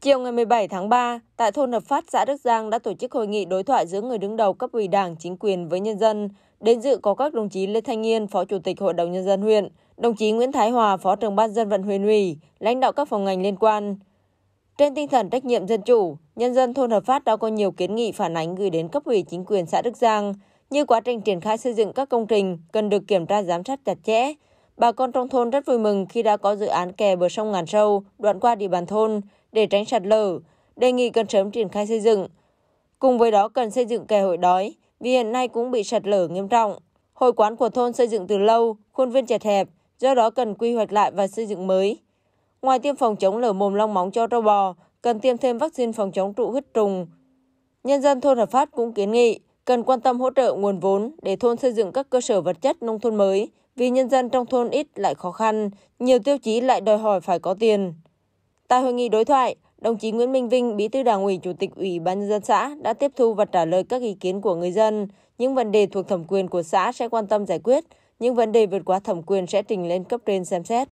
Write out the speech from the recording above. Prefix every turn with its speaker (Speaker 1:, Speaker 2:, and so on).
Speaker 1: Chiều ngày 17 tháng 3, tại thôn Hợp Phát, xã Đức Giang đã tổ chức hội nghị đối thoại giữa người đứng đầu cấp ủy đảng, chính quyền với nhân dân. Đến dự có các đồng chí Lê Thanh Nghiên, Phó Chủ tịch Hội đồng Nhân dân huyện, đồng chí Nguyễn Thái Hòa, Phó trưởng Ban dân vận huyện ủy, lãnh đạo các phòng ngành liên quan. Trên tinh thần trách nhiệm dân chủ, nhân dân thôn Hợp Phát đã có nhiều kiến nghị phản ánh gửi đến cấp ủy chính quyền xã Đức Giang, như quá trình triển khai xây dựng các công trình cần được kiểm tra giám sát chặt chẽ. Bà con trong thôn rất vui mừng khi đã có dự án kè bờ sông Ngàn Sâu đoạn qua địa bàn thôn, để tránh sạt lở, đề nghị cần sớm triển khai xây dựng. Cùng với đó cần xây dựng kè hội đói, vì hiện nay cũng bị sạt lở nghiêm trọng. Hội quán của thôn xây dựng từ lâu, khuôn viên chật hẹp, do đó cần quy hoạch lại và xây dựng mới. Ngoài tiêm phòng chống lở mồm long móng cho trâu bò, cần tiêm thêm vaccine phòng chống trụ huyết trùng. Nhân dân thôn Hợp Phát cũng kiến nghị cần quan tâm hỗ trợ nguồn vốn để thôn xây dựng các cơ sở vật chất nông thôn mới, vì nhân dân trong thôn ít lại khó khăn, nhiều tiêu chí lại đòi hỏi phải có tiền. Tại hội nghị đối thoại, đồng chí Nguyễn Minh Vinh, Bí thư Đảng ủy, Chủ tịch Ủy ban nhân dân xã đã tiếp thu và trả lời các ý kiến của người dân. Những vấn đề thuộc thẩm quyền của xã sẽ quan tâm giải quyết, những vấn đề vượt quá thẩm quyền sẽ trình lên cấp trên xem xét.